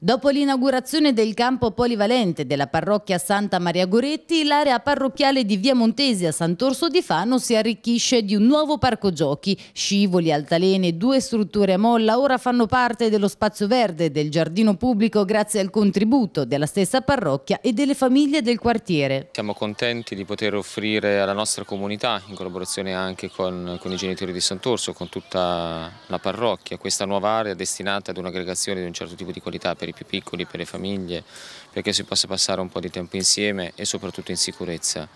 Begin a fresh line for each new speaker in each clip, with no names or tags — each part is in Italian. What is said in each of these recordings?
Dopo l'inaugurazione del campo polivalente della parrocchia Santa Maria Goretti, l'area parrocchiale di Via Montesi a Sant'Orso di Fano si arricchisce di un nuovo parco giochi. Scivoli, altalene, due strutture a molla ora fanno parte dello spazio verde del giardino pubblico grazie al contributo della stessa parrocchia e delle famiglie del quartiere.
Siamo contenti di poter offrire alla nostra comunità, in collaborazione anche con, con i genitori di Sant'Orso, con tutta la parrocchia, questa nuova area destinata ad un'aggregazione di un certo tipo di qualità per per i più piccoli, per le famiglie, perché si possa passare un po' di tempo insieme e soprattutto in sicurezza.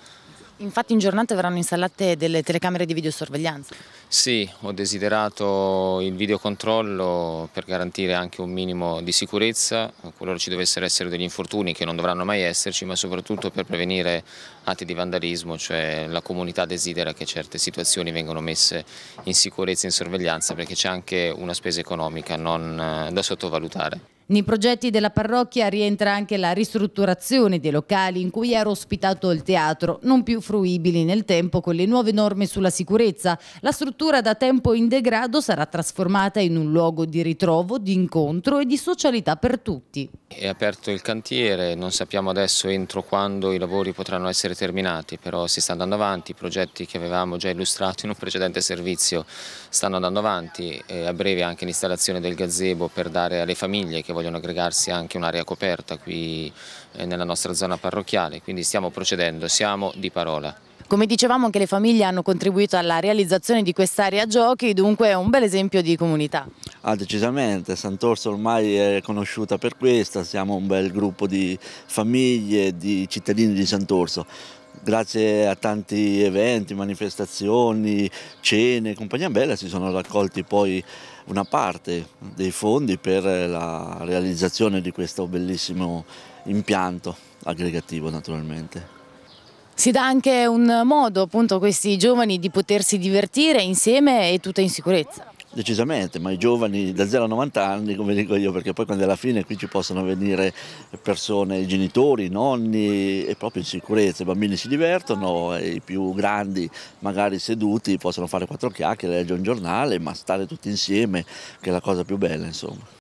Infatti in giornata verranno installate delle telecamere di videosorveglianza.
Sì, ho desiderato il videocontrollo per garantire anche un minimo di sicurezza, qualora ci dovessero essere degli infortuni che non dovranno mai esserci, ma soprattutto per prevenire atti di vandalismo, cioè la comunità desidera che certe situazioni vengano messe in sicurezza e in sorveglianza perché c'è anche una spesa economica non eh, da sottovalutare.
Nei progetti della parrocchia rientra anche la ristrutturazione dei locali in cui era ospitato il teatro, non più fruibili nel tempo con le nuove norme sulla sicurezza. La struttura da tempo in degrado sarà trasformata in un luogo di ritrovo, di incontro e di socialità per tutti.
È aperto il cantiere, non sappiamo adesso entro quando i lavori potranno essere terminati, però si sta andando avanti, i progetti che avevamo già illustrato in un precedente servizio stanno andando avanti, e eh, a breve anche l'installazione del gazebo per dare alle famiglie che vogliono aggregarsi anche un'area coperta qui eh, nella nostra zona parrocchiale, quindi stiamo procedendo, siamo di parola.
Come dicevamo anche le famiglie hanno contribuito alla realizzazione di quest'area giochi, dunque è un bel esempio di comunità.
Ah, decisamente, Sant'Orso ormai è conosciuta per questa, siamo un bel gruppo di famiglie, di cittadini di Sant'Orso. Grazie a tanti eventi, manifestazioni, cene e compagnia bella si sono raccolti poi una parte dei fondi per la realizzazione di questo bellissimo impianto aggregativo naturalmente.
Si dà anche un modo appunto a questi giovani di potersi divertire insieme e tutta in sicurezza
decisamente, ma i giovani da 0 a 90 anni, come dico io, perché poi quando alla fine qui ci possono venire persone, i genitori, i nonni, e proprio in sicurezza, i bambini si divertono, i più grandi magari seduti possono fare quattro chiacchiere, leggere un giornale, ma stare tutti insieme, che è la cosa più bella, insomma.